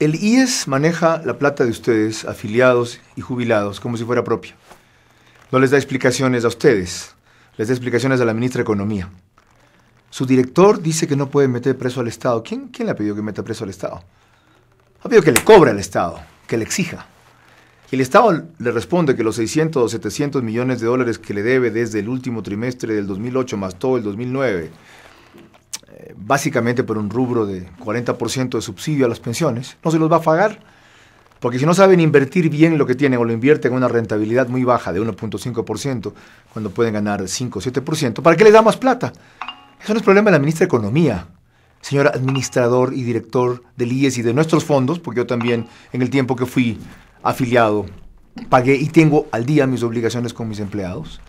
El IES maneja la plata de ustedes, afiliados y jubilados, como si fuera propia. No les da explicaciones a ustedes, les da explicaciones a la ministra de Economía. Su director dice que no puede meter preso al Estado. ¿Quién, quién le ha pedido que meta preso al Estado? Ha pedido que le cobre al Estado, que le exija. Y el Estado le responde que los 600 o 700 millones de dólares que le debe desde el último trimestre del 2008 más todo el 2009 básicamente por un rubro de 40% de subsidio a las pensiones, no se los va a pagar, porque si no saben invertir bien lo que tienen o lo invierten en una rentabilidad muy baja de 1.5%, cuando pueden ganar 5 o 7%, ¿para qué les da más plata? Eso no es problema de la ministra de Economía, señor administrador y director del IES y de nuestros fondos, porque yo también en el tiempo que fui afiliado pagué y tengo al día mis obligaciones con mis empleados,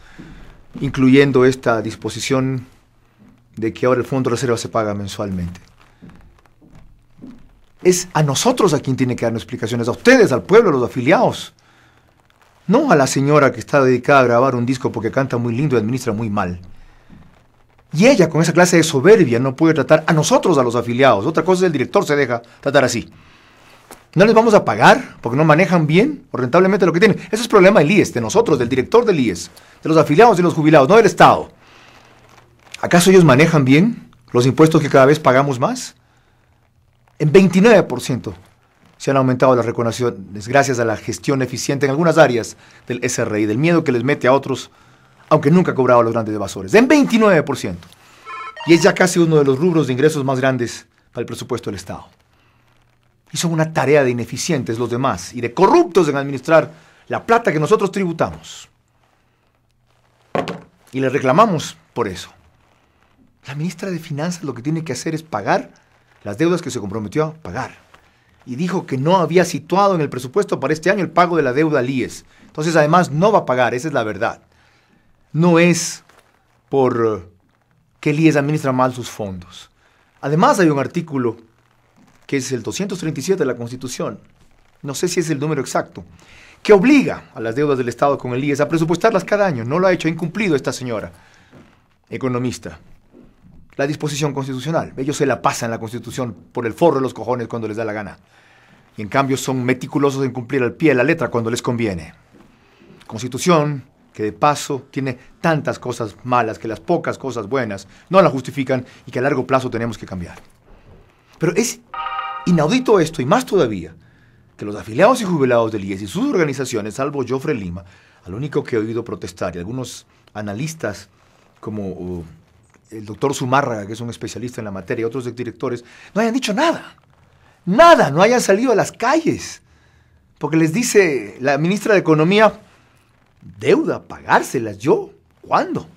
incluyendo esta disposición de que ahora el Fondo de Reserva se paga mensualmente. Es a nosotros a quien tiene que darnos explicaciones, a ustedes, al pueblo, a los afiliados. No a la señora que está dedicada a grabar un disco porque canta muy lindo y administra muy mal. Y ella con esa clase de soberbia no puede tratar a nosotros, a los afiliados. Otra cosa es el director se deja tratar así. No les vamos a pagar porque no manejan bien o rentablemente lo que tienen. Ese es problema del IES, de nosotros, del director del IES, de los afiliados y los jubilados, no del Estado. ¿Acaso ellos manejan bien los impuestos que cada vez pagamos más? En 29% se han aumentado las reconaciones gracias a la gestión eficiente en algunas áreas del SRI, del miedo que les mete a otros, aunque nunca ha cobrado a los grandes evasores. En 29%. Y es ya casi uno de los rubros de ingresos más grandes para el presupuesto del Estado. Y son una tarea de ineficientes los demás y de corruptos en administrar la plata que nosotros tributamos. Y les reclamamos por eso. La ministra de Finanzas lo que tiene que hacer es pagar las deudas que se comprometió a pagar. Y dijo que no había situado en el presupuesto para este año el pago de la deuda al IES. Entonces, además, no va a pagar, esa es la verdad. No es por eh, que el IES administra mal sus fondos. Además, hay un artículo que es el 237 de la Constitución, no sé si es el número exacto, que obliga a las deudas del Estado con el IES a presupuestarlas cada año. No lo ha hecho, ha incumplido esta señora, economista la disposición constitucional. Ellos se la pasan la constitución por el forro de los cojones cuando les da la gana. Y en cambio son meticulosos en cumplir al pie de la letra cuando les conviene. Constitución que de paso tiene tantas cosas malas que las pocas cosas buenas no la justifican y que a largo plazo tenemos que cambiar. Pero es inaudito esto y más todavía que los afiliados y jubilados del IES y sus organizaciones, salvo Joffre Lima, al único que he oído protestar y algunos analistas como el doctor Zumárraga, que es un especialista en la materia, y otros directores, no hayan dicho nada. Nada, no hayan salido a las calles. Porque les dice la ministra de Economía, deuda, pagárselas yo. ¿Cuándo?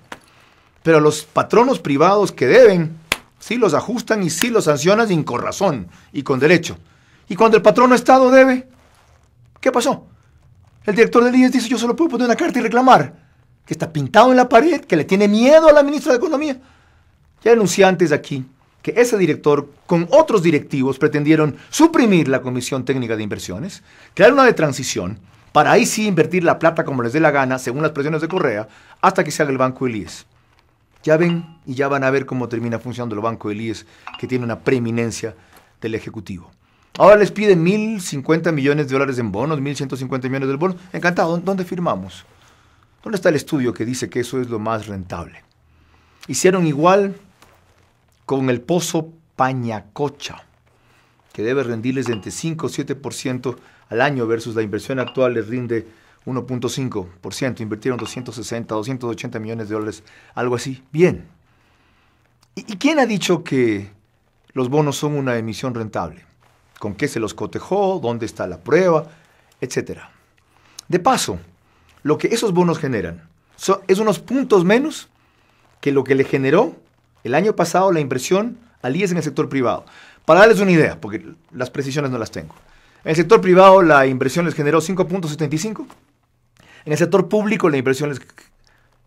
Pero los patronos privados que deben, sí los ajustan y sí los sancionan sin razón y con derecho. Y cuando el patrono Estado debe, ¿qué pasó? El director de IES dice, yo solo puedo poner una carta y reclamar, que está pintado en la pared, que le tiene miedo a la ministra de Economía. Ya anuncié antes aquí que ese director con otros directivos pretendieron suprimir la Comisión Técnica de Inversiones, crear una de transición, para ahí sí invertir la plata como les dé la gana, según las presiones de Correa, hasta que se haga el Banco Elías. Ya ven y ya van a ver cómo termina funcionando el Banco Elías, que tiene una preeminencia del Ejecutivo. Ahora les piden 1.050 millones de dólares en bonos, 1.150 millones de bonos. Encantado, ¿dónde firmamos? ¿Dónde está el estudio que dice que eso es lo más rentable? Hicieron igual con el pozo Pañacocha, que debe rendirles entre 5 o 7% al año versus la inversión actual les rinde 1.5%. Invirtieron 260, 280 millones de dólares, algo así. Bien. ¿Y, quién ha dicho que los bonos son una emisión rentable? ¿Con qué se los cotejó? ¿Dónde está la prueba? Etcétera. De paso, lo que esos bonos generan es unos puntos menos que lo que le generó el año pasado la inversión al es en el sector privado. Para darles una idea, porque las precisiones no las tengo. En el sector privado la inversión les generó 5.75. En el sector público la inversión les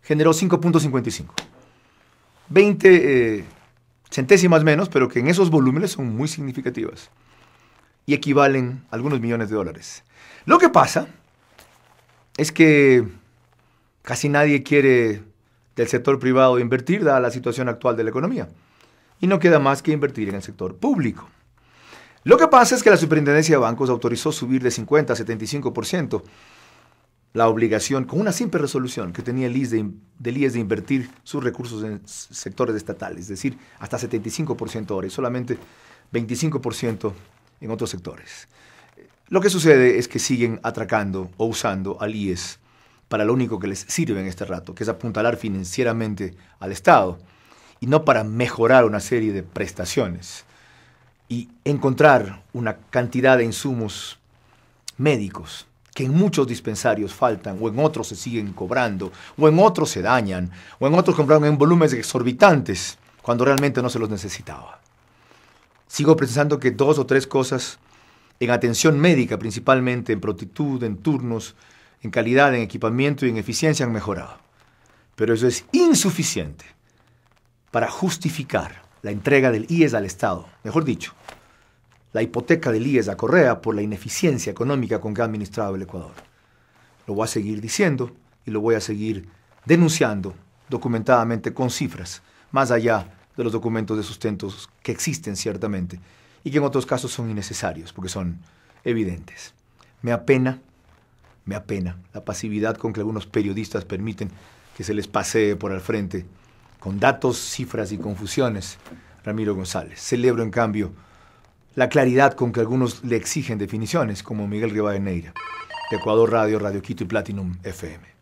generó 5.55. 20 eh, centésimas menos, pero que en esos volúmenes son muy significativas y equivalen a algunos millones de dólares. Lo que pasa es que casi nadie quiere del sector privado de invertir, dada la situación actual de la economía. Y no queda más que invertir en el sector público. Lo que pasa es que la Superintendencia de Bancos autorizó subir de 50 a 75% la obligación, con una simple resolución que tenía el de, de invertir sus recursos en sectores estatales, es decir, hasta 75% ahora y solamente 25% en otros sectores. Lo que sucede es que siguen atracando o usando al IES para lo único que les sirve en este rato, que es apuntalar financieramente al Estado, y no para mejorar una serie de prestaciones y encontrar una cantidad de insumos médicos que en muchos dispensarios faltan, o en otros se siguen cobrando, o en otros se dañan, o en otros compraron en volúmenes exorbitantes, cuando realmente no se los necesitaba. Sigo pensando que dos o tres cosas en atención médica, principalmente en prontitud, en turnos, en calidad, en equipamiento y en eficiencia han mejorado. Pero eso es insuficiente para justificar la entrega del IES al Estado. Mejor dicho, la hipoteca del IES a Correa por la ineficiencia económica con que ha administrado el Ecuador. Lo voy a seguir diciendo y lo voy a seguir denunciando documentadamente con cifras, más allá de los documentos de sustentos que existen ciertamente y que en otros casos son innecesarios porque son evidentes. Me apena me apena la pasividad con que algunos periodistas permiten que se les pasee por al frente con datos, cifras y confusiones. Ramiro González. Celebro, en cambio, la claridad con que algunos le exigen definiciones, como Miguel Neira, de Ecuador Radio, Radio Quito y Platinum FM.